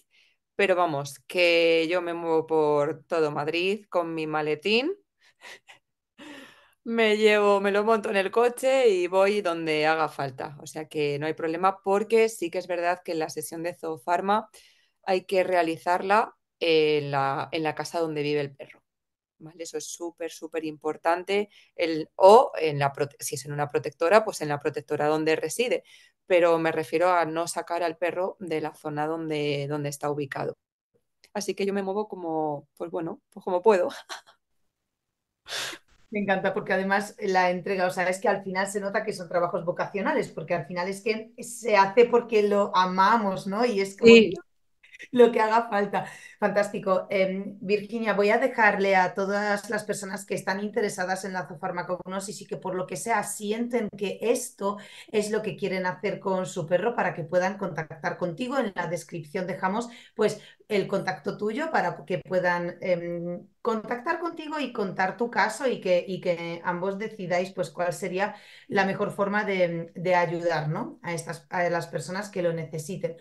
pero vamos, que yo me muevo por todo Madrid con mi maletín me llevo, me lo monto en el coche y voy donde haga falta. O sea que no hay problema porque sí que es verdad que la sesión de zoofarma hay que realizarla en la, en la casa donde vive el perro. ¿Vale? Eso es súper, súper importante. El, o en la, si es en una protectora, pues en la protectora donde reside. Pero me refiero a no sacar al perro de la zona donde, donde está ubicado. Así que yo me muevo como, pues bueno, pues como puedo. [laughs] Me encanta porque además la entrega, o sea, es que al final se nota que son trabajos vocacionales, porque al final es que se hace porque lo amamos, ¿no? Y es como, [laughs] lo que haga falta. Fantástico. Em, Virginia, voy a dejarle a todas las personas que están interesadas en la zoofarmacognosis y que por lo que sea sienten que esto es lo que quieren hacer con su perro para que puedan contactar contigo. En la descripción dejamos pues el contacto tuyo para que puedan em, contactar contigo y contar tu caso y que, ambos decidáis pues cuál sería la mejor forma de, ayudar a, estas, a las personas que lo necesiten.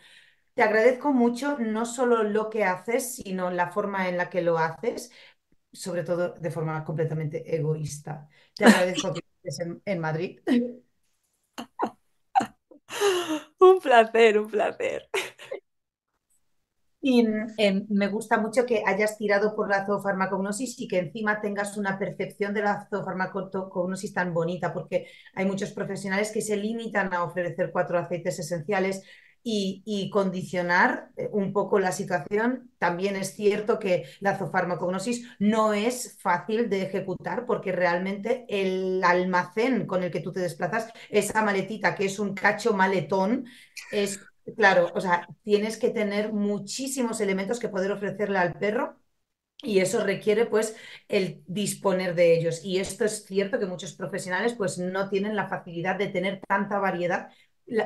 Te agradezco mucho no solo lo que haces, sino la forma en la que lo haces, sobre todo de forma completamente egoísta. Te agradezco que estés en, Madrid. [laughs] un placer, un placer. Y eh, me gusta mucho que hayas tirado por la zoofarmacognosis y que encima tengas una percepción de la zoofarmacognosis tan bonita, porque hay muchos profesionales que se limitan a ofrecer cuatro aceites esenciales y, condicionar eh, un poco la situación. También es cierto que la zoofarmacognosis no es fácil de ejecutar porque realmente el almacén con el que tú te desplazas, esa maletita que es un cacho maletón, es claro, o sea, tienes que tener muchísimos elementos que poder ofrecerle al perro y eso requiere pues el disponer de ellos. Y esto es cierto que muchos profesionales pues no tienen la facilidad de tener tanta variedad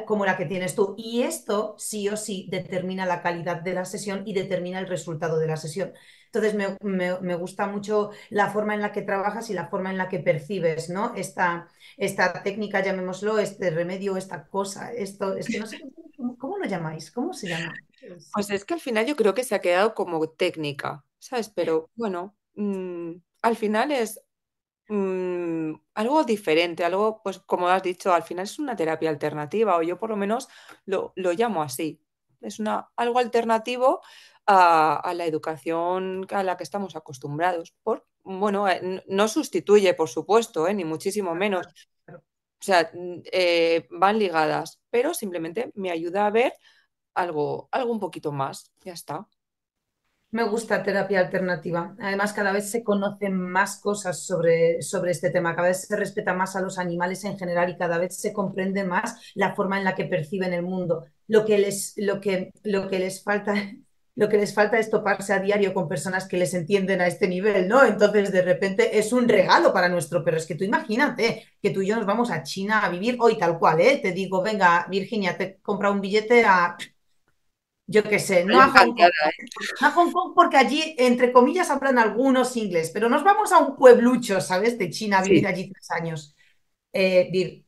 como la que tienes tú. Y esto sí o sí determina la calidad de la sesión y determina el resultado de la sesión. Entonces me, gusta mucho la forma en la que trabajas y la forma en la que percibes, ¿no? Esta, esta técnica, llamémoslo, este remedio, esta cosa, esto, es no sé cómo, lo llamáis, cómo se llama. Pues es que al final yo creo que se ha quedado como técnica, ¿sabes? Pero bueno, mm, al final es Mm, algo diferente, algo, pues como has dicho, al final es una terapia alternativa, o yo por lo menos lo, llamo así. Es una, algo alternativo a, la educación a la que estamos acostumbrados. Por, bueno, eh, no sustituye, por supuesto, eh, ni muchísimo menos. O sea, eh, van ligadas, pero simplemente me ayuda a ver algo, algo un poquito más. Ya está. Me gusta terapia alternativa. Además, cada vez se conocen más cosas sobre, sobre este tema, cada vez se respeta más a los animales en general y cada vez se comprende más la forma en la que perciben el mundo. Lo que les, lo que, lo que les falta [laughs] lo que les falta es toparse a diario con personas que les entienden a este nivel, ¿no? Entonces, de repente es un regalo para nuestro perro. Es que tú imagínate que tú y yo nos vamos a China a vivir hoy tal cual, ¿eh? Te digo, venga, Virginia, te compra un billete a yo qué sé, no a, Hong Kong, ¿eh? a Hong Kong, porque allí, entre comillas, hablan algunos inglés, pero nos vamos a un pueblucho, ¿sabes? De China, vivir allí tres años. Eh,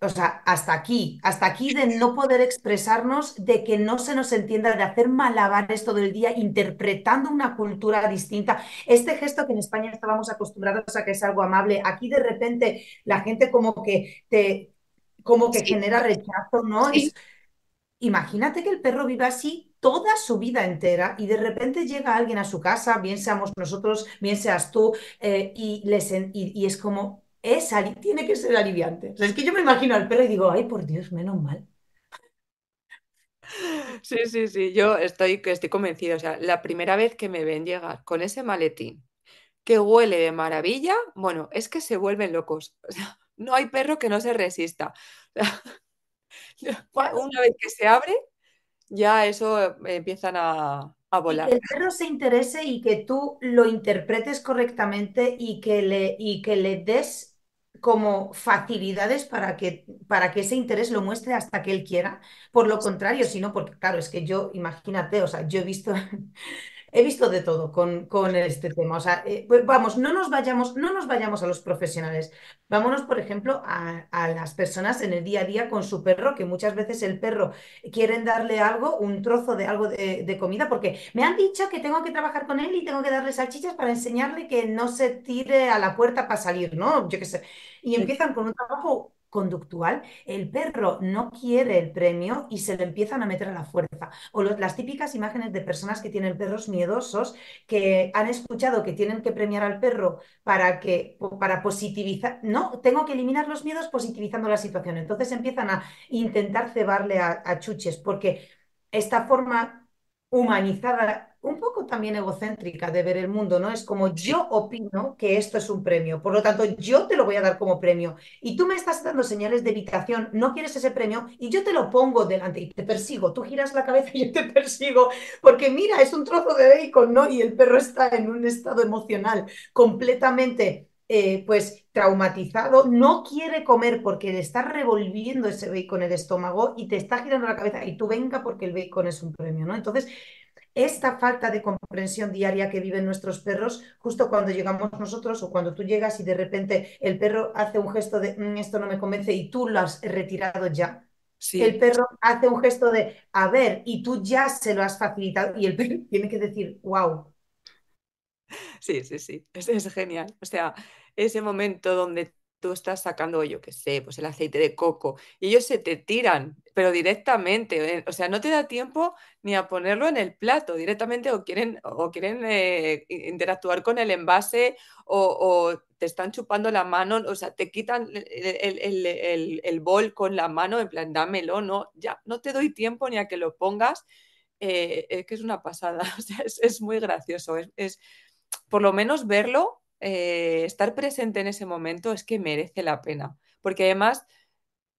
o sea, hasta aquí, hasta aquí de no poder expresarnos, de que no se nos entienda, de hacer malabares todo el día, interpretando una cultura distinta. Este gesto que en España estábamos acostumbrados a que es algo amable, aquí de repente la gente como que te como que genera rechazo, ¿no? Imagínate que el perro viva así toda su vida entera y de repente llega alguien a su casa, bien seamos nosotros, bien seas tú, eh, y, y, es como, es, tiene que ser aliviante. es que yo me imagino al perro y digo, ay, por Dios, menos mal. Sí, sí, sí, yo estoy, que estoy convencida. O sea, la primera vez que me ven llegar con ese maletín que huele de maravilla, bueno, es que se vuelven locos. [laughs] O sea, no hay perro que no se resista. [laughs] [laughs] Una vez que se abre, ya eso eh, empiezan a, volar. que el perro se interese y que tú lo interpretes correctamente y que le, y que le des como facilidades para que, para que ese interés lo muestre hasta que él quiera. Por lo contrario, si no, porque claro, es que yo, imagínate, o sea, yo he visto He visto de todo con, con este tema. O sea, eh, pues vamos, no nos vayamos, no nos vayamos a los profesionales. Vámonos, por ejemplo, a, las personas en el día a día con su perro, que muchas veces el perro quieren darle algo, un trozo de algo de, de comida, porque me han dicho que tengo que trabajar con él y tengo que darle salchichas para enseñarle que no se tire a la puerta para salir, ¿no? Yo qué sé. Y empiezan con un trabajo conductual, el perro no quiere el premio y se le empiezan a meter a la fuerza. O las típicas imágenes de personas que tienen perros miedosos, que han escuchado que tienen que premiar al perro para, que, para positivizar, no, tengo que eliminar los miedos positivizando la situación. Entonces empiezan a intentar cebarle a chuches, porque esta forma humanizada un poco también egocéntrica de ver el mundo, ¿no? Es como yo opino que esto es un premio, por lo tanto yo te lo voy a dar como premio y tú me estás dando señales de evitación, no quieres ese premio y yo te lo pongo delante y te persigo, tú giras la cabeza y yo te [laughs] persigo, porque mira, es un trozo de bacon, ¿no? Y el perro está en un estado emocional completamente... Eh, pues traumatizado, no quiere comer porque le está revolviendo ese bacon el estómago y te está girando la cabeza y tú venga porque el bacon es un premio, ¿no? Entonces, esta falta de comprensión diaria que viven nuestros perros, justo cuando llegamos nosotros o cuando tú llegas y de repente el perro hace un gesto de mm, esto no me convence y tú lo has retirado ya. El perro hace un gesto de a ver y tú ya se lo has facilitado y el perro [laughs] tiene que decir wow. Sí, sí, sí, es genial. O sea, ese momento donde tú estás sacando, yo qué sé, pues el aceite de coco, y ellos se te tiran, pero directamente, eh, o sea, no te da tiempo ni a ponerlo en el plato, directamente o quieren, o quieren eh, interactuar con el envase o, te están chupando la mano, o sea, te quitan el, bol con la mano, en plan, dámelo, no, ya, no te doy tiempo ni a que lo pongas, eh, es que es una pasada, [laughs] o sea, es, muy gracioso, es, es por lo menos verlo eh, estar presente en ese momento es que merece la pena, porque además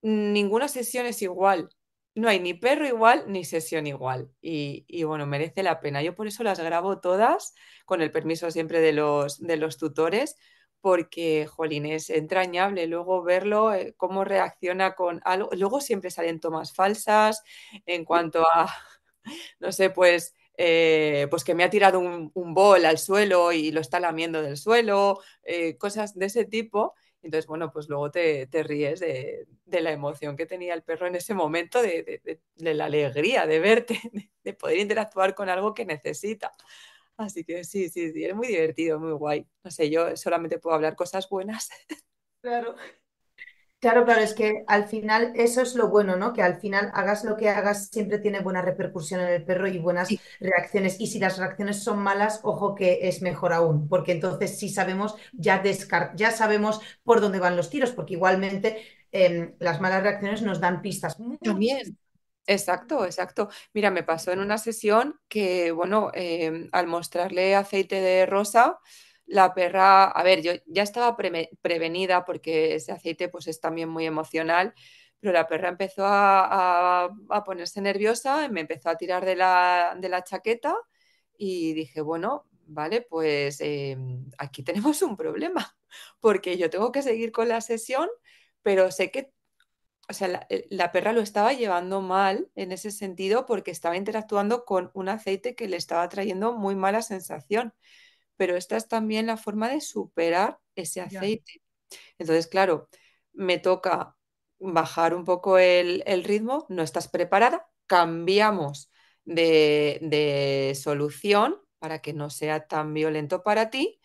mm, ninguna sesión es igual. No hay ni perro igual ni sesión igual. Y, bueno, merece la pena. Yo por eso las grabo todas, con el permiso siempre de los, de los tutores, porque, jolín, es entrañable luego verlo, eh, cómo reacciona con algo. Luego siempre salen tomas falsas en cuanto a, [laughs] no sé, pues eh, pues que me ha tirado un, bol al suelo y lo está lamiendo del suelo, eh, cosas de ese tipo. Entonces, bueno, pues luego te, ríes de, la emoción que tenía el perro en ese momento, de, la alegría de verte, [laughs] de poder interactuar con algo que necesita. Así que sí, sí, sí, es muy divertido, muy guay. No sé, yo solamente puedo hablar cosas buenas. Claro. Claro, claro, es que al final eso es lo bueno, ¿no? Que al final hagas lo que hagas siempre tiene buena repercusión en el perro y buenas reacciones. Y si las reacciones son malas, ojo que es mejor aún, porque entonces sí sabemos, ya, ya sabemos por dónde van los tiros, porque igualmente em, las malas reacciones nos dan pistas. Mucho bien. Exacto, exacto. Mira, me pasó en una sesión que, bueno, em, al mostrarle aceite de rosa, la perra, a ver, yo ya estaba prevenida porque ese aceite pues es también muy emocional, pero la perra empezó a, ponerse nerviosa, me empezó a tirar de la, chaqueta y dije, bueno, vale, pues em, aquí [laughs] tenemos un problema, porque yo tengo que seguir con la sesión, pero sé que o sea, eh, la, perra lo estaba llevando mal en ese sentido porque estaba interactuando con un aceite que le estaba trayendo muy mala sensación pero esta es también la forma de superar ese aceite. Entonces, claro, me toca bajar un poco el, ritmo, no estás preparada, cambiamos de, de solución para que no sea tan violento para ti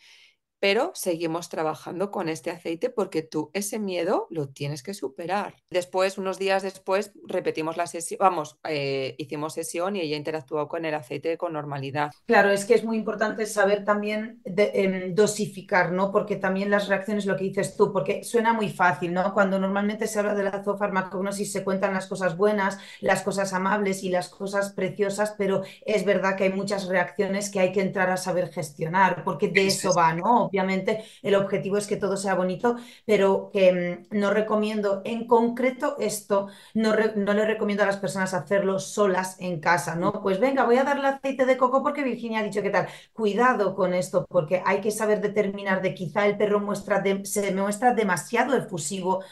pero seguimos trabajando con este aceite porque tú ese miedo lo tienes que superar. Después, unos días después, repetimos la sesión, vamos, eh, hicimos sesión y ella interactuó con el aceite con normalidad. Claro, es que es muy importante saber también em, dosificar, ¿no? Porque también las reacciones, lo que dices tú, porque suena muy fácil, ¿no? Cuando normalmente se habla de la zoofarmacognosis se cuentan las cosas buenas, las cosas amables y las cosas preciosas, pero es verdad que hay muchas reacciones que hay que entrar a saber gestionar, porque de eso va, ¿no? obviamente el objetivo es que todo sea bonito, pero que mm, no recomiendo en concreto esto, no, le recomiendo a las personas hacerlo solas en casa, ¿no? Pues venga, voy a darle aceite de coco porque Virginia ha dicho que tal. Cuidado con esto, porque hay que saber determinar de quizá el perro muestra se muestra demasiado efusivo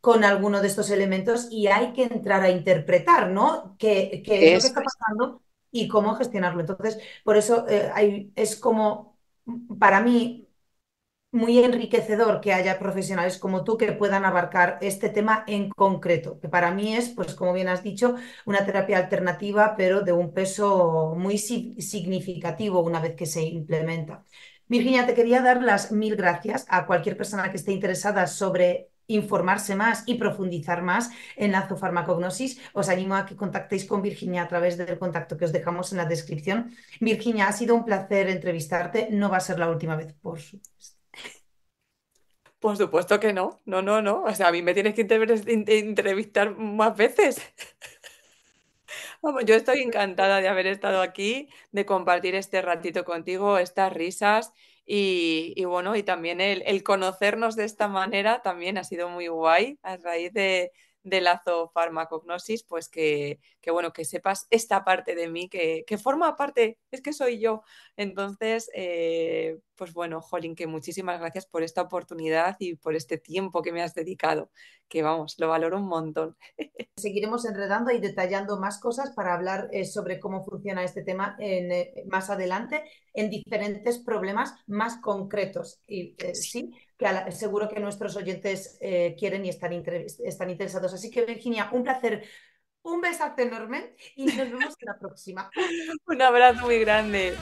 con alguno de estos elementos y hay que entrar a interpretar, ¿no? ¿Qué, es lo que está pasando y cómo gestionarlo? Entonces, por eso eh, hay, es como, mm, para mí, muy enriquecedor que haya profesionales como tú que puedan abarcar este tema en concreto, que para mí es, pues como bien has dicho, una terapia alternativa, pero de un peso muy significativo una vez que se implementa. Virginia, te quería dar las mil gracias a cualquier persona que esté interesada sobre informarse más y profundizar más en la zoofarmacognosis, os animo a que contactéis con Virginia a través del contacto que os dejamos en la descripción. Virginia, ha sido un placer entrevistarte, no va a ser la última vez, por supuesto. Por supuesto que no, no, no, no. O sea, a mí me tienes que entrevistar más veces. [laughs] Vamos, yo estoy encantada de haber estado aquí, de compartir este ratito contigo, estas risas y, bueno, y también el, conocernos de esta manera también ha sido muy guay a raíz de, lazo la pues que, que bueno, que sepas esta parte de mí que, forma parte, es que soy yo. Entonces, eh, pues bueno, Jolín, que muchísimas gracias por esta oportunidad y por este tiempo que me has dedicado, que vamos, lo valoro un montón. [laughs] Seguiremos enredando y detallando más cosas para hablar eh, sobre cómo funciona este tema en, eh, más adelante en diferentes problemas más concretos. Y sí, que seguro que nuestros oyentes quieren y están interesados. Así que, Virginia, un placer un besazo enorme y nos vemos en la próxima. [laughs] Un abrazo muy grande.